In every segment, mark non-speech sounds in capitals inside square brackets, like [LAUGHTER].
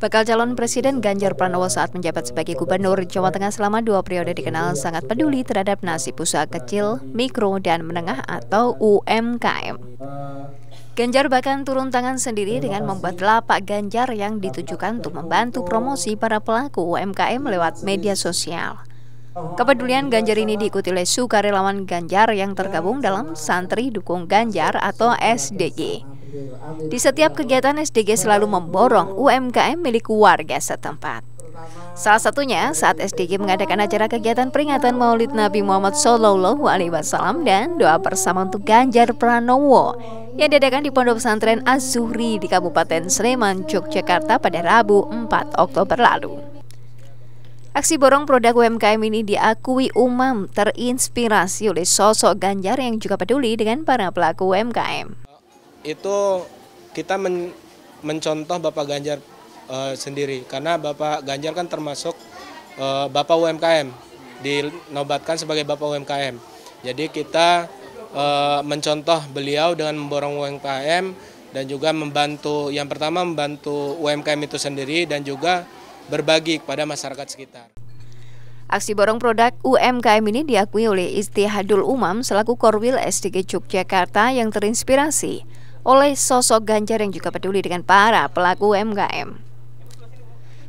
Bakal calon Presiden Ganjar Pranowo saat menjabat sebagai Gubernur Jawa Tengah selama dua periode dikenal sangat peduli terhadap nasib usaha kecil, mikro, dan menengah atau UMKM. Eh, Ganjar bahkan turun tangan sendiri dengan membuat lapak Ganjar yang ditujukan untuk membantu promosi para pelaku UMKM lewat media sosial. Kepedulian Ganjar ini diikuti oleh sukarelawan Ganjar yang tergabung dalam Santri Dukung Ganjar atau SDG. Di setiap kegiatan SDG selalu memborong UMKM milik warga setempat. Salah satunya saat SDG mengadakan acara kegiatan peringatan Maulid Nabi Muhammad Shallallahu Alaihi Wasallam dan doa bersama untuk Ganjar Pranowo yang diadakan di Pondok Pesantren Azuri di Kabupaten Sleman, Yogyakarta pada Rabu 4 Oktober lalu. Aksi borong produk UMKM ini diakui umam terinspirasi oleh sosok Ganjar yang juga peduli dengan para pelaku UMKM itu kita men mencontoh Bapak Ganjar e, sendiri karena Bapak Ganjar kan termasuk e, Bapak UMKM dinobatkan sebagai Bapak UMKM. Jadi kita e, mencontoh beliau dengan memborong UMKM dan juga membantu yang pertama membantu UMKM itu sendiri dan juga berbagi kepada masyarakat sekitar. Aksi borong produk UMKM ini diakui oleh Istihadul Umam selaku Korwil SDG Yogyakarta yang terinspirasi oleh sosok Ganjar yang juga peduli dengan para pelaku UMKM.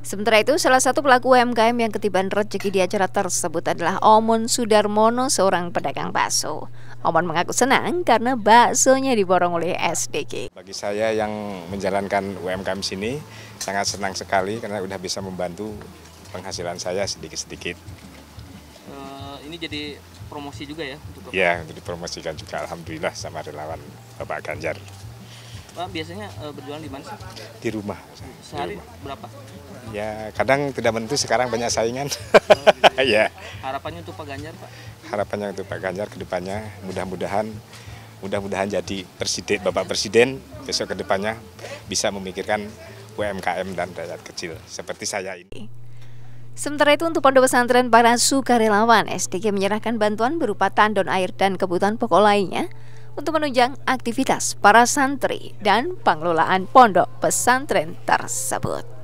Sementara itu, salah satu pelaku UMKM yang ketiban rezeki di acara tersebut adalah Omon Sudarmono, seorang pedagang bakso. Omon mengaku senang karena baksonya diborong oleh SDG. Bagi saya yang menjalankan UMKM sini, sangat senang sekali karena sudah bisa membantu penghasilan saya sedikit-sedikit. Uh, ini jadi promosi juga ya? Untuk ya, jadi promosikan juga. Alhamdulillah sama relawan Bapak Ganjar. Pak biasanya uh, berjualan di mana sih? Di rumah. Sehari di rumah. berapa? Ya kadang tidak menentu sekarang banyak saingan. Oh, gitu. [LAUGHS] ya. Harapannya untuk Pak Ganjar Pak? Harapannya untuk Pak Ganjar kedepannya mudah-mudahan mudah-mudahan jadi presiden Bapak Presiden besok kedepannya bisa memikirkan UMKM dan rakyat kecil seperti saya ini. Sementara itu untuk Pondok Pesantren para sukarelawan, SDG menyerahkan bantuan berupa tandon air dan kebutuhan pokok lainnya untuk menunjang aktivitas para santri dan pengelolaan pondok pesantren tersebut.